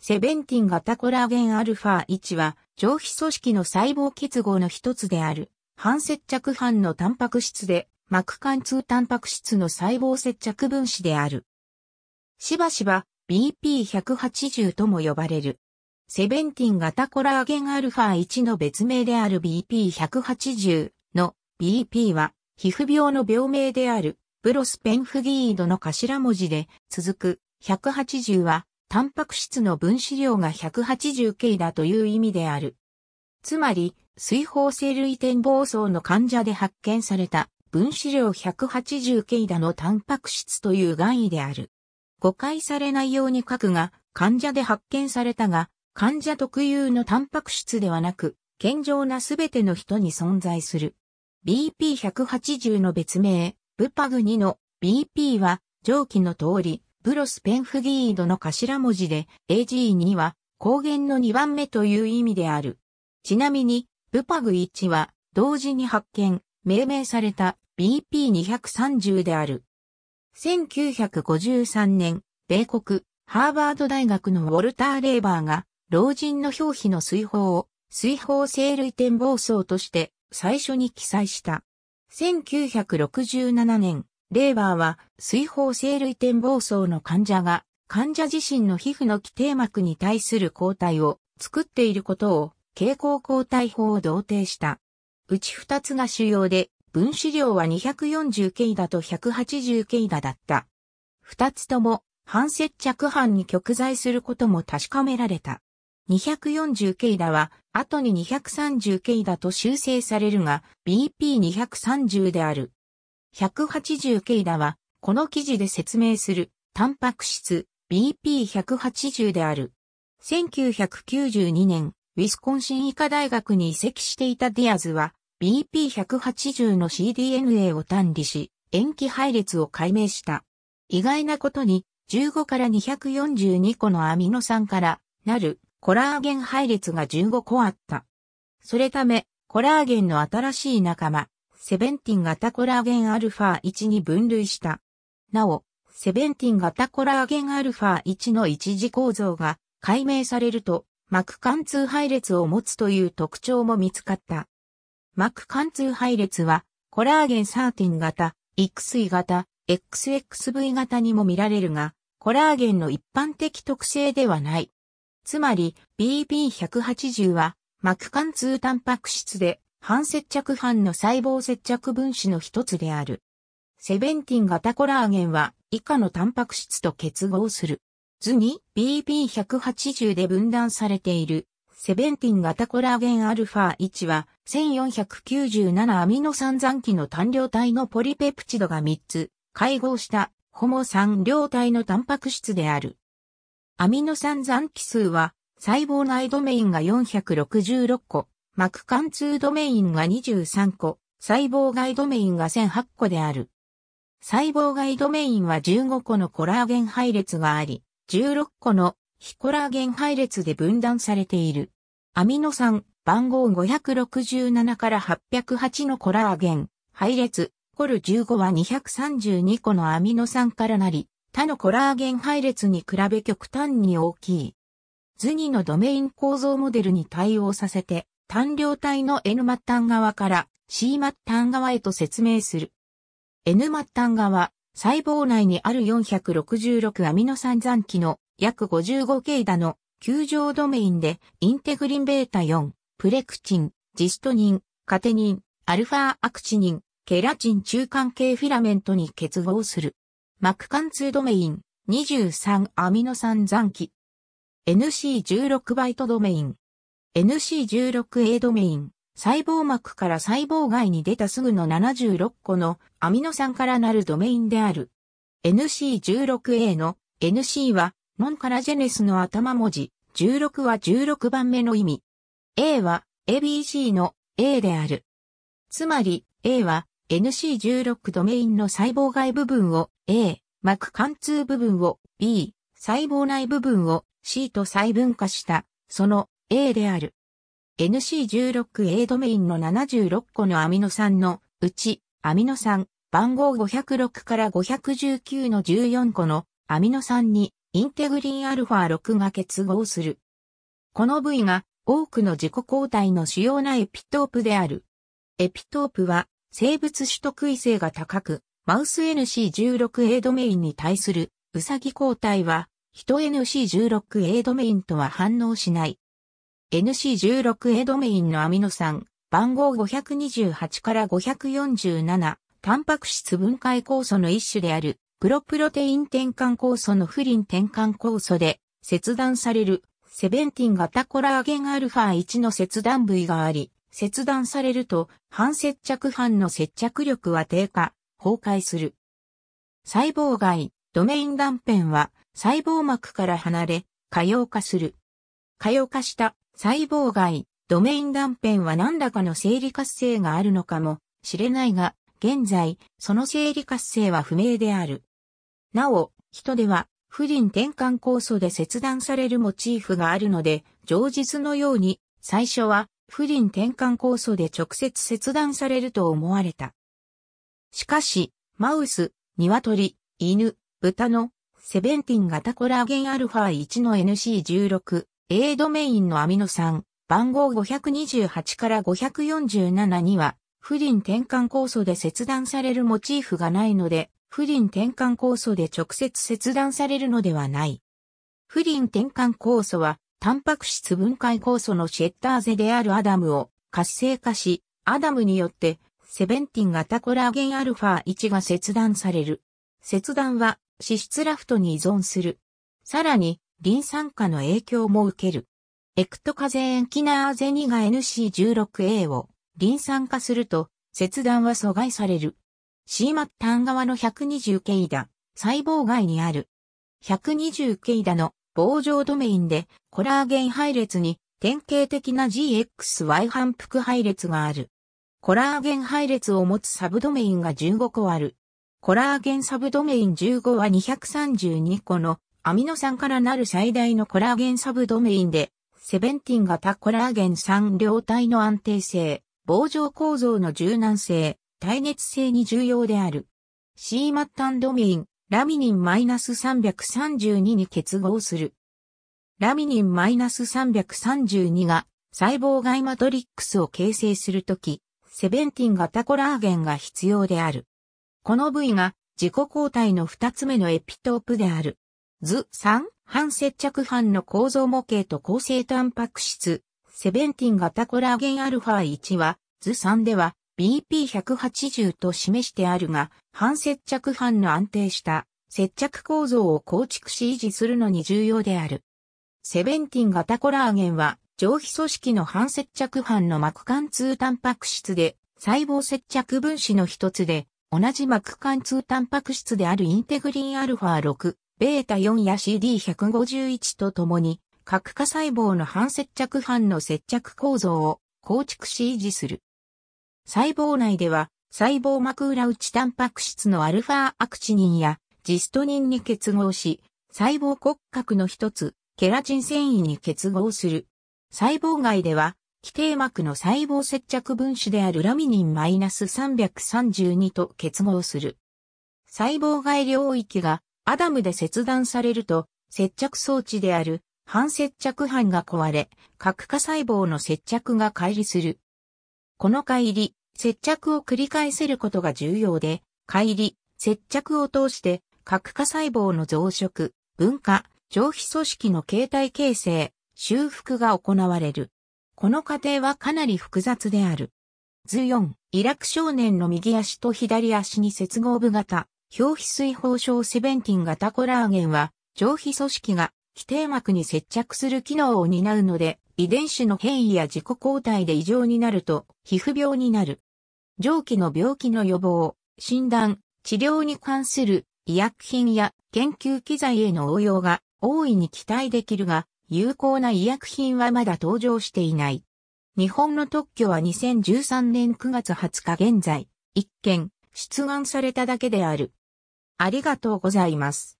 セベンティン型コラーゲンアルファ1は、上皮組織の細胞結合の一つである、反接着反のタンパク質で、膜貫通タンパク質の細胞接着分子である。しばしば BP180 とも呼ばれる。セベンティン型コラーゲンアルファ1の別名である BP180 の BP は皮膚病の病名であるブロスペンフギードの頭文字で続く180はタンパク質の分子量が 180K だという意味である。つまり、水泡性類転暴層の患者で発見された分子量 180K だのタンパク質という含意である。誤解されないように書くが、患者で発見されたが、患者特有のタンパク質ではなく、健常なすべての人に存在する。BP180 の別名、ブパグ2の BP は上記の通り、グロス・ペンフギードの頭文字で AG2 は高原の2番目という意味である。ちなみに、ブパグ1は同時に発見、命名された BP230 である。1953年、米国、ハーバード大学のウォルター・レーバーが、老人の表皮の水泡を、水泡生類展望層として、最初に記載した。1967年、レーバーは水泡性類展望層の患者が患者自身の皮膚の基底膜に対する抗体を作っていることを蛍光抗体法を同定した。うち2つが主要で分子量は2 4 0イダと1 8 0イダだった。2つとも反接着半に極在することも確かめられた。2 4 0イダは後に2 3 0イダと修正されるが BP230 である。180ケイは、この記事で説明する、タンパク質 BP180 である。1992年、ウィスコンシン医科大学に移籍していたディアズは、BP180 の cDNA を単理し、塩基配列を解明した。意外なことに、15から242個のアミノ酸からなるコラーゲン配列が15個あった。それため、コラーゲンの新しい仲間、セベンティン型コラーゲンアルファ1に分類した。なお、セベンティン型コラーゲンアルファ1の一次構造が解明されると、膜貫通配列を持つという特徴も見つかった。膜貫通配列は、コラーゲン13型、XE 型、XXV 型にも見られるが、コラーゲンの一般的特性ではない。つまり、b p 1 8 0は、膜貫通タンパク質で、反接着反の細胞接着分子の一つである。セベンティン型コラーゲンは以下のタンパク質と結合する。図に b p 1 8 0で分断されているセベンティン型コラーゲン α1 は1497アミノ酸残基の単量体のポリペプチドが3つ解合したホモ酸量体のタンパク質である。アミノ酸残基数は細胞内ドメインが466個、膜貫通ドメインが23個、細胞外ドメインが1008個である。細胞外ドメインは15個のコラーゲン配列があり、16個の非コラーゲン配列で分断されている。アミノ酸番号567から808のコラーゲン配列、コル15は232個のアミノ酸からなり、他のコラーゲン配列に比べ極端に大きい。図2のドメイン構造モデルに対応させて、単量体の N 末端側から C 末端側へと説明する。N 末端側、細胞内にある466アミノ酸残機の約55ケイの球状ドメインでインテグリンベータ4、プレクチン、ジストニン、カテニン、アルファアクチニン、ケラチン中間系フィラメントに結合する。膜貫通ドメイン23アミノ酸残機 NC16 バイトドメイン NC16A ドメイン、細胞膜から細胞外に出たすぐの76個のアミノ酸からなるドメインである。NC16A の NC はノンカラジェネスの頭文字、16は16番目の意味。A は ABC の A である。つまり A は NC16 ドメインの細胞外部分を A、膜貫通部分を B、細胞内部分を C と細分化した、その A である。NC16A ドメインの76個のアミノ酸のうち、アミノ酸、番号506から519の14個のアミノ酸にインテグリンアルファ6が結合する。この部位が多くの自己抗体の主要なエピトープである。エピトープは生物種得異性が高く、マウス NC16A ドメインに対するウサギ抗体は、人 NC16A ドメインとは反応しない。NC16A ドメインのアミノ酸、番号528から547、タンパク質分解酵素の一種である、プロプロテイン転換酵素の不倫転換酵素で、切断される、セベンティン型コラーゲンアルファ1の切断部位があり、切断されると、反接着反の接着力は低下、崩壊する。細胞外、ドメイン断片は、細胞膜から離れ、可用化する。可用化した細胞外、ドメイン断片は何らかの生理活性があるのかもしれないが、現在、その生理活性は不明である。なお、人では、不倫転換酵素で切断されるモチーフがあるので、常実のように、最初は、不倫転換酵素で直接切断されると思われた。しかし、マウス、鶏、犬、豚のセベンティン型コラーゲン α1 の NC16、A ドメインのアミノ酸、番号528から547には、不倫転換酵素で切断されるモチーフがないので、不倫転換酵素で直接切断されるのではない。不倫転換酵素は、タンパク質分解酵素のシェッターゼであるアダムを活性化し、アダムによって、セベンティン型コラーゲンアルファ1が切断される。切断は脂質ラフトに依存する。さらに、リン酸化の影響も受ける。エクトカゼエンキナーゼ2が NC16A をリン酸化すると、切断は阻害される。C 末端側の1 2 0イダ、細胞外にある。1 2 0イダの棒状ドメインでコラーゲン配列に典型的な GXY 反復配列がある。コラーゲン配列を持つサブドメインが15個ある。コラーゲンサブドメイン15は232個のアミノ酸からなる最大のコラーゲンサブドメインで、セベンティン型コラーゲン酸量体の安定性、棒状構造の柔軟性、耐熱性に重要である。C 末端ドメイン、ラミニン -332 に結合する。ラミニン -332 が細胞外マトリックスを形成するとき、セベンティン型コラーゲンが必要である。この部位が自己抗体の二つ目のエピトープである。図3、半接着板の構造模型と構成タンパク質、セベンティン型コラーゲン α1 は、図3では BP180 と示してあるが、半接着板の安定した接着構造を構築し維持するのに重要である。セベンティン型コラーゲンは、上皮組織の反接着板の膜貫通タンパク質で、細胞接着分子の一つで、同じ膜貫通タンパク質であるインテグリン α6 ベータ4や CD151 とともに、核化細胞の反接着反の接着構造を構築し維持する。細胞内では、細胞膜裏内タンパク質のアルファアクチニンやジストニンに結合し、細胞骨格の一つ、ケラチン繊維に結合する。細胞外では、基底膜の細胞接着分子であるラミニンマイナス -332 と結合する。細胞外領域がアダムで切断されると、接着装置である反接着板が壊れ、核化細胞の接着が乖離する。この乖離、接着を繰り返せることが重要で、乖離、接着を通して核化細胞の増殖、分化、上皮組織の形態形成、修復が行われる。この過程はかなり複雑である。図4、イラク少年の右足と左足に接合部型、表皮水泡症セベンティン型コラーゲンは、上皮組織が規定膜に接着する機能を担うので、遺伝子の変異や自己抗体で異常になると、皮膚病になる。上記の病気の予防、診断、治療に関する医薬品や研究機材への応用が大いに期待できるが、有効な医薬品はまだ登場していない。日本の特許は2013年9月20日現在、一件、出願されただけである。ありがとうございます。